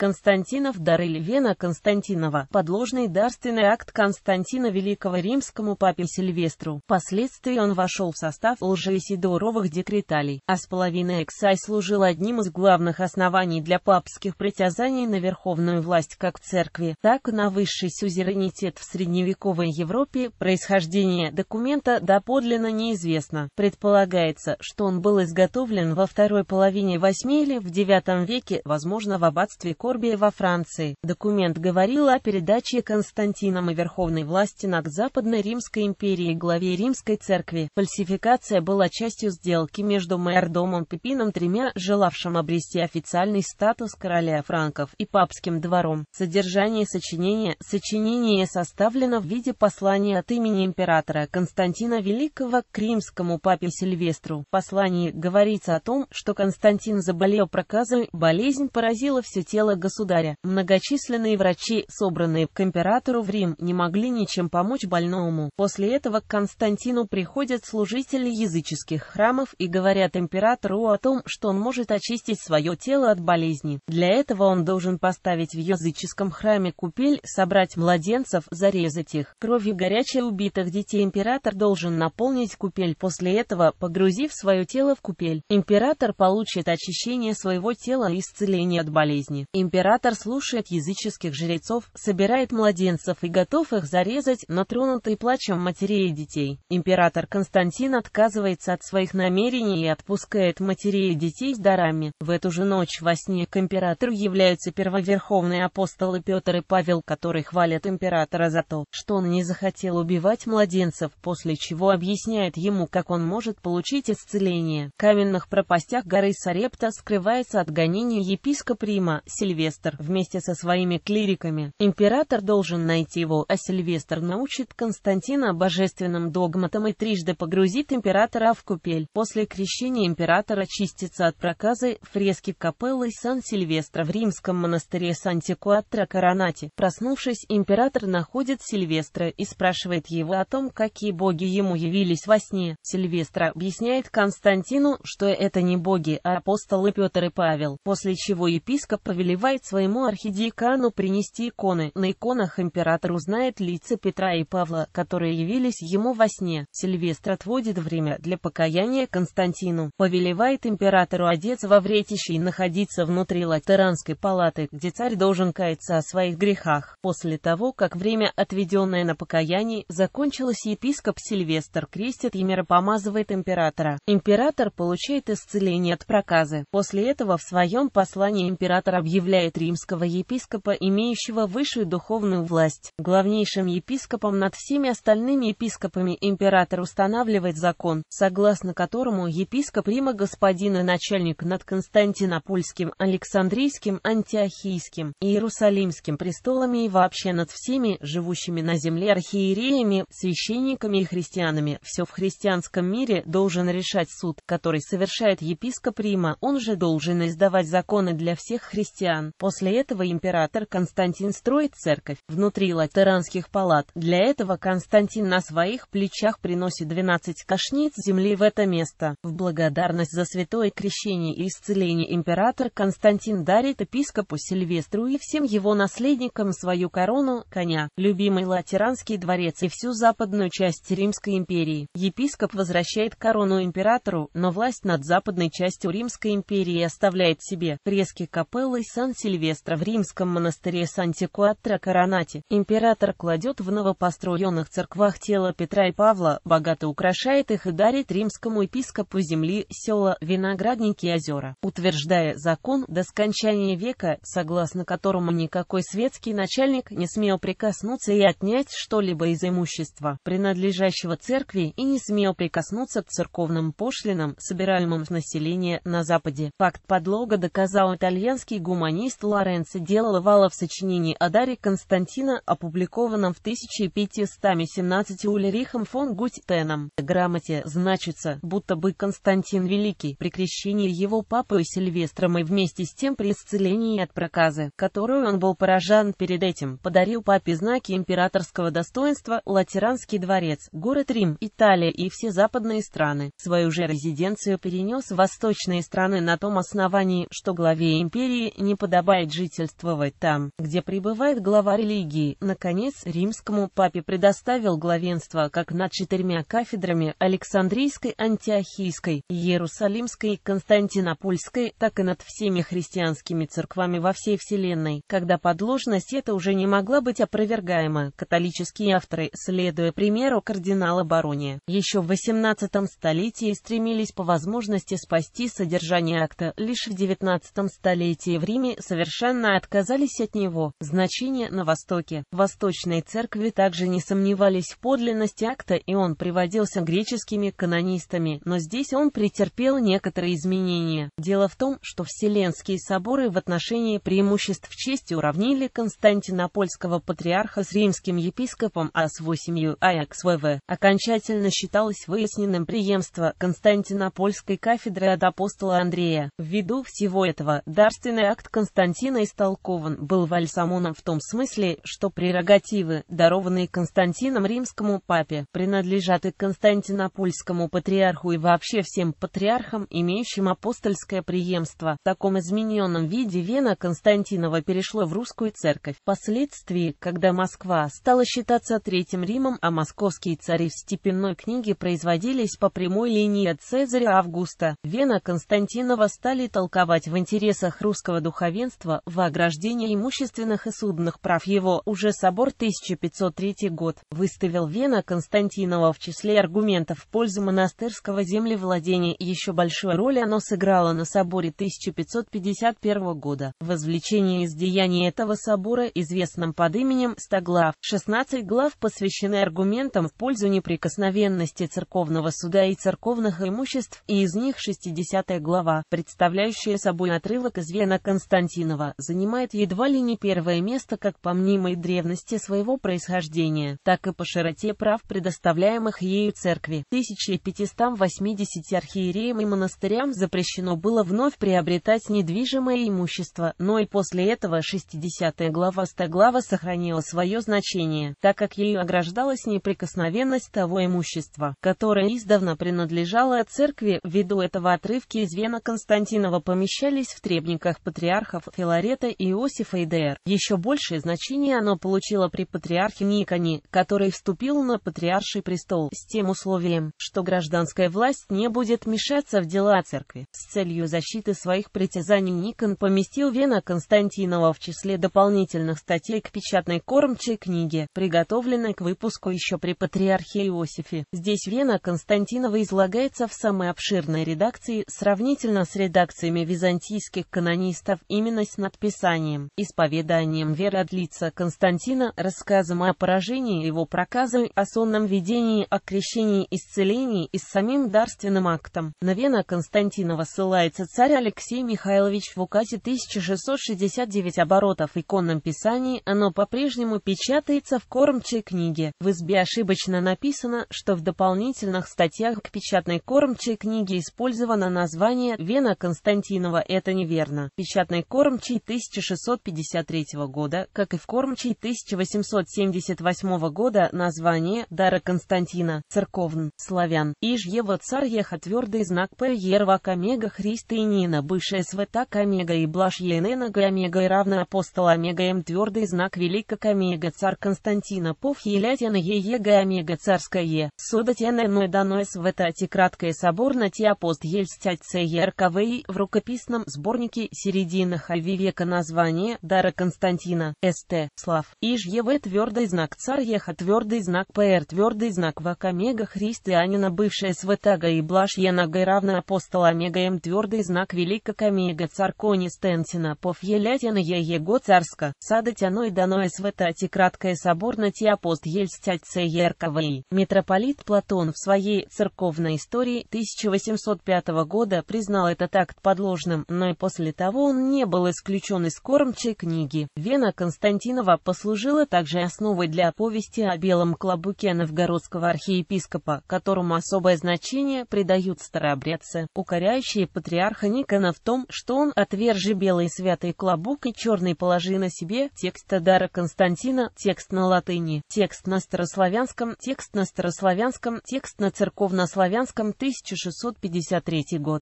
Константинов дары Львена Константинова, подложный дарственный акт Константина Великого римскому папе Сильвестру. Впоследствии он вошел в состав лжеисидоровых декреталей, а с половины Эксай служил одним из главных оснований для папских притязаний на верховную власть как в церкви, так и на высший сюзеренитет в средневековой Европе. Происхождение документа доподлинно неизвестно. Предполагается, что он был изготовлен во второй половине восьми или в девятом веке, возможно, в аббатстве Ко Корбия во Франции. Документ говорил о передаче Константином и верховной власти над Западной Римской империей главе Римской церкви. Фальсификация была частью сделки между майордомом Пипином тремя, желавшим обрести официальный статус короля франков, и папским двором. Содержание сочинения Сочинение составлено в виде послания от имени императора Константина Великого к римскому папе Сильвестру. В послании говорится о том, что Константин заболел проказой, болезнь поразила все тело государя. Многочисленные врачи, собранные к императору в Рим, не могли ничем помочь больному. После этого к Константину приходят служители языческих храмов и говорят императору о том, что он может очистить свое тело от болезни. Для этого он должен поставить в языческом храме купель, собрать младенцев, зарезать их. Кровью горячей убитых детей император должен наполнить купель. После этого, погрузив свое тело в купель, император получит очищение своего тела и исцеление от болезни. Император император слушает языческих жрецов, собирает младенцев и готов их зарезать, но тронутый плачем матерей и детей. Император Константин отказывается от своих намерений и отпускает матерей и детей с дарами. В эту же ночь во сне к императору являются первоверховные апостолы Петр и Павел, которые хвалят императора за то, что он не захотел убивать младенцев, после чего объясняет ему, как он может получить исцеление. В каменных пропастях горы Сарепта скрывается от гонения епископ Рима Сильвия. Сильвестр вместе со своими клириками. Император должен найти его, а Сильвестр научит Константина божественным догматам и трижды погрузит императора в купель. После крещения император очистится от проказы фрески капеллы Сан-Сильвестра в римском монастыре Сантикуатра Коронати. Проснувшись, император находит Сильвестра и спрашивает его о том, какие боги ему явились во сне. Сильвестра объясняет Константину, что это не боги, а апостолы Петр и Павел, после чего епископ повелевает повелевает своему архидиакану принести иконы. На иконах император узнает лица Петра и Павла, которые явились ему во сне. Сильвестр отводит время для покаяния Константину. Повелевает императору одеться во вретище и находиться внутри латеранской палаты, где царь должен каяться о своих грехах. После того, как время, отведенное на покаяние, закончилось, епископ Сильвестр крестит и миропомазывает императора. Император получает исцеление от проказы. После этого в своем послании император объявляет представляет римского епископа, имеющего высшую духовную власть. Главнейшим епископом над всеми остальными епископами император устанавливает закон, согласно которому епископ Рима господин и начальник над Константинопольским, Александрийским, Антиохийским, Иерусалимским престолами и вообще над всеми, живущими на земле архиереями, священниками и христианами. Все в христианском мире должен решать суд, который совершает епископ Рима, он же должен издавать законы для всех христиан латеран. После этого император Константин строит церковь внутри латеранских палат. Для этого Константин на своих плечах приносит 12 кошниц земли в это место. В благодарность за святое крещение и исцеление император Константин дарит епископу Сильвестру и всем его наследникам свою корону, коня, любимый латеранский дворец и всю западную часть Римской империи. Епископ возвращает корону императору, но власть над западной частью Римской империи оставляет себе. Фрески капеллы Сан Сан Сильвестра в римском монастыре Сантикуатра куатра Коронати. Император кладет в новопостроенных церквах тело Петра и Павла, богато украшает их и дарит римскому епископу земли, села, виноградники и озера, утверждая закон до скончания века, согласно которому никакой светский начальник не смел прикоснуться и отнять что-либо из имущества, принадлежащего церкви, и не смел прикоснуться к церковным пошлинам, собираемым с населения на Западе. Факт подлога доказал итальянский гуманист пианист Лоренцо делала вала в сочинении о даре Константина, опубликованном в 1517 Ульрихом фон Гуттеном. В грамоте значится, будто бы Константин Великий при крещении его папой Сильвестром и вместе с тем при исцелении от проказы, которую он был поражен перед этим, подарил папе знаки императорского достоинства, Латеранский дворец, город Рим, Италия и все западные страны. Свою же резиденцию перенес в восточные страны на том основании, что главе империи не под подобает жительствовать там, где пребывает глава религии. Наконец, римскому папе предоставил главенство как над четырьмя кафедрами Александрийской, Антиохийской, Иерусалимской, Константинопольской, так и над всеми христианскими церквами во всей Вселенной, когда подложность эта уже не могла быть опровергаема. Католические авторы, следуя примеру кардинала Барони, еще в XVIII столетии стремились по возможности спасти содержание акта. Лишь в XIX столетии в Риме совершенно отказались от него. Значение на Востоке. Восточные церкви также не сомневались в подлинности акта, и он приводился греческими канонистами, но здесь он претерпел некоторые изменения. Дело в том, что Вселенские соборы в отношении преимуществ чести уравнили Константинопольского патриарха с римским епископом, а с восемью Аякс ВВ. Окончательно считалось выясненным преемство Константинопольской кафедры от апостола Андрея. Ввиду всего этого, дарственный акт Константинополя Константина истолкован был Вальсамоном в том смысле, что прерогативы, дарованные Константином римскому папе, принадлежат и константинопольскому патриарху и вообще всем патриархам, имеющим апостольское преемство. В таком измененном виде Вена Константинова перешло в русскую церковь. Впоследствии, когда Москва стала считаться Третьим Римом, а московские цари в степенной книге производились по прямой линии от Цезаря Августа, Вена Константинова стали толковать в интересах русского духовенства главенства в ограждении имущественных и судных прав его уже собор 1503 год выставил Вена Константинова в числе аргументов в пользу монастырского землевладения. Еще большую роль оно сыграло на соборе 1551 года. Возвлечение из деяний этого собора, известным под именем Стоглав, 16 глав посвящены аргументам в пользу неприкосновенности церковного суда и церковных имуществ, и из них 60 глава, представляющая собой отрывок из Вена Константинова Константинова занимает едва ли не первое место как по мнимой древности своего происхождения, так и по широте прав, предоставляемых ею церкви. 1580 архиереям и монастырям запрещено было вновь приобретать недвижимое имущество, но и после этого 60 глава 100 глава сохранила свое значение, так как ею ограждалась неприкосновенность того имущества, которое издавна принадлежало церкви, ввиду этого отрывки из Вена Константинова помещались в требниках патриарха патриархов Филарета и Иосифа и Еще большее значение оно получило при патриархе Никоне, который вступил на патриарший престол с тем условием, что гражданская власть не будет мешаться в дела церкви. С целью защиты своих притязаний Никон поместил Вена Константинова в числе дополнительных статей к печатной кормчей книге, приготовленной к выпуску еще при патриархе Иосифе. Здесь Вена Константинова излагается в самой обширной редакции сравнительно с редакциями византийских канонистов и беременность над Писанием, исповеданием веры от лица Константина, рассказом о поражении его проказой, о сонном видении, о крещении, исцелении и с самим дарственным актом. На Вена Константинова ссылается царь Алексей Михайлович в указе 1669 оборотов иконном Писании, оно по-прежнему печатается в кормчей книге. В избе ошибочно написано, что в дополнительных статьях к печатной кормчей книге использовано название Вена Константинова. Это неверно. В печатной кормчей 1653 года, как и в кормчей 1878 года название «Дара Константина» церковн, славян, иж его царь еха твердый знак п ерва камега христианина бывшая света камега и блаш енена гамега и равна апостол омега м твердый знак велика камега царь Константина пов елятина еега омега царская е, содатяна но данное света ти краткое на те апост ельстять ц в рукописном сборнике середина Х. Вивека название Дара Константина, СТ, Слав, Иж твердый знак Цар Еха твердый знак ПР твердый знак Вак Омега Христианина бывшая Святаго и Блаш Янага равна апостол Омега М твердый знак Велика Камега Царкони Стенсина Пов Елятина Е Его Царска, Сада Тяной Даное Светати а Краткое Соборно Тиапост Ельстять Церковей. Митрополит Платон в своей церковной истории 1805 года признал этот акт подложным, но и после того он не был исключен из кормчей книги. Вена Константинова послужила также основой для повести о белом клобуке новгородского архиепископа, которому особое значение придают старообрядцы, укоряющие патриарха Никона в том, что он отвержи белый святый клобук и черный положи на себе текст Дара Константина, текст на латыни, текст на старославянском, текст на старославянском, текст на церковнославянском 1653 год.